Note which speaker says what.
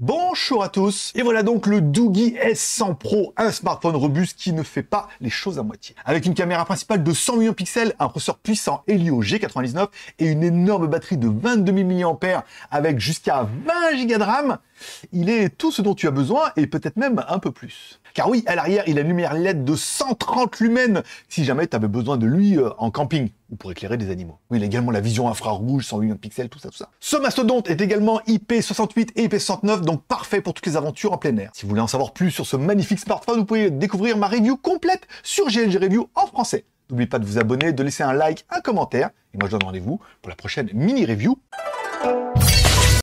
Speaker 1: Bonjour à tous Et voilà donc le Doogie S100 Pro, un smartphone robuste qui ne fait pas les choses à moitié. Avec une caméra principale de 100 millions de pixels, un processeur puissant Helio G99 et une énorme batterie de 22 000 mAh avec jusqu'à 20 Go de RAM, il est tout ce dont tu as besoin et peut-être même un peu plus. Car oui, à l'arrière, il a une lumière LED de 130 lumens si jamais tu avais besoin de lui euh, en camping ou pour éclairer des animaux. Oui, il a également la vision infrarouge, 108 millions de pixels, tout ça, tout ça. Ce mastodonte est également IP68 et IP69, donc parfait pour toutes les aventures en plein air. Si vous voulez en savoir plus sur ce magnifique smartphone, vous pouvez découvrir ma review complète sur GLG Review en français. N'oubliez pas de vous abonner, de laisser un like, un commentaire, et moi je donne rendez-vous pour la prochaine mini-review